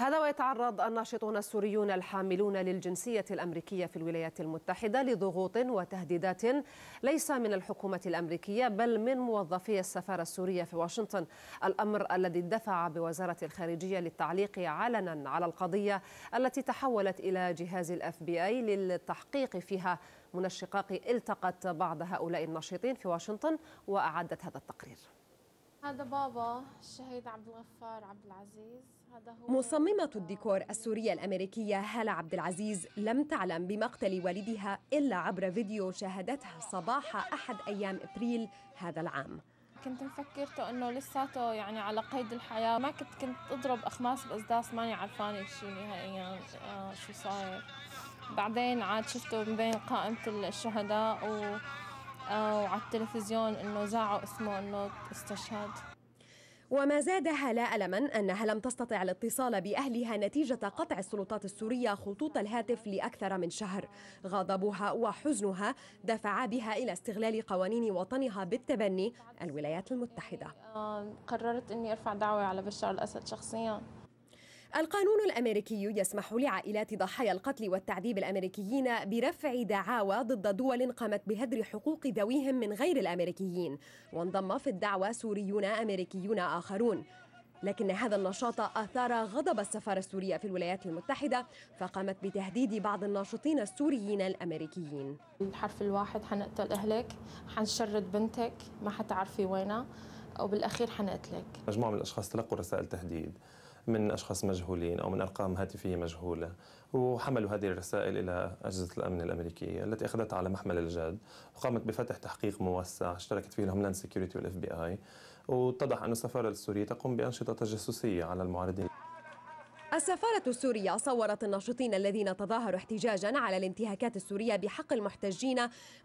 هذا ويتعرض الناشطون السوريون الحاملون للجنسية الأمريكية في الولايات المتحدة لضغوط وتهديدات ليس من الحكومة الأمريكية بل من موظفي السفارة السورية في واشنطن الأمر الذي دفع بوزارة الخارجية للتعليق علنا على القضية التي تحولت إلى جهاز الاف بي اي للتحقيق فيها من الشقاق التقت بعض هؤلاء الناشطين في واشنطن وأعدت هذا التقرير هذا بابا الشهيد عبد الغفار عبد العزيز هذا هو مصممة الديكور السورية الأمريكية هالة عبد العزيز لم تعلم بمقتل والدها إلا عبر فيديو شاهدته صباح أحد أيام أبريل هذا العام كنت مفكرته انه لساته يعني على قيد الحياه ما كنت كنت اضرب اخماس باسداس ماني عرفانه شيء نهائيا آه، شو صاير بعدين عاد شفته من بين قائمه الشهداء و وعلى التلفزيون انه زاعوا اسمه انه استشهد وما زادها لا ألما أنها لم تستطع الاتصال بأهلها نتيجة قطع السلطات السورية خطوط الهاتف لأكثر من شهر غضبها وحزنها دفعا بها إلى استغلال قوانين وطنها بالتبني الولايات المتحدة آه، قررت أني أرفع دعوة على بشار الأسد شخصياً القانون الامريكي يسمح لعائلات ضحايا القتل والتعذيب الامريكيين برفع دعاوى ضد دول قامت بهدر حقوق ذويهم من غير الامريكيين وانضم في الدعوى سوريون امريكيون اخرون لكن هذا النشاط أثار غضب السفارة السورية في الولايات المتحدة فقامت بتهديد بعض الناشطين السوريين الأمريكيين الحرف الواحد حنقتل أهلك حنشرد بنتك ما حتعرفي وينها وبالأخير حنقتلك مجموعة من الأشخاص تلقوا رسائل تهديد من أشخاص مجهولين أو من أرقام هاتفية مجهولة وحملوا هذه الرسائل إلى أجهزة الأمن الأمريكية التي أخذتها على محمل الجد وقامت بفتح تحقيق موسع اشتركت فيه الهوملاند سيكيورتي والإف بي آي واتضح أن السفارة السورية تقوم بأنشطة تجسسية على المعارضين السفارة السورية صورت الناشطين الذين تظاهروا احتجاجا على الانتهاكات السورية بحق المحتجين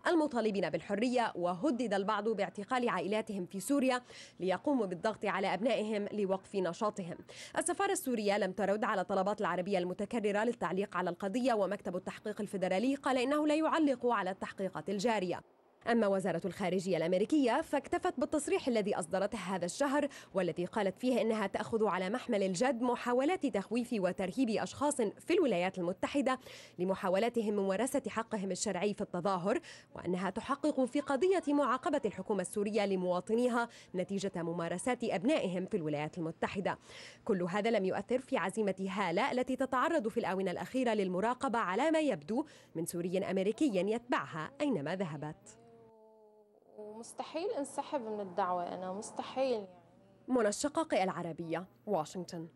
المطالبين بالحرية وهدد البعض باعتقال عائلاتهم في سوريا ليقوموا بالضغط على أبنائهم لوقف نشاطهم السفارة السورية لم ترد على طلبات العربية المتكررة للتعليق على القضية ومكتب التحقيق الفيدرالي قال إنه لا يعلق على التحقيقات الجارية أما وزارة الخارجية الأمريكية فاكتفت بالتصريح الذي أصدرته هذا الشهر والتي قالت فيه إنها تأخذ على محمل الجد محاولات تخويف وترهيب أشخاص في الولايات المتحدة لمحاولاتهم ممارسة حقهم الشرعي في التظاهر وأنها تحقق في قضية معاقبة الحكومة السورية لمواطنيها نتيجة ممارسات أبنائهم في الولايات المتحدة كل هذا لم يؤثر في عزيمة هالة التي تتعرض في الآونة الأخيرة للمراقبة على ما يبدو من سوري أمريكي يتبعها أينما ذهبت ومستحيل انسحب من الدعوة أنا مستحيل يعني منى الشقاقي العربية واشنطن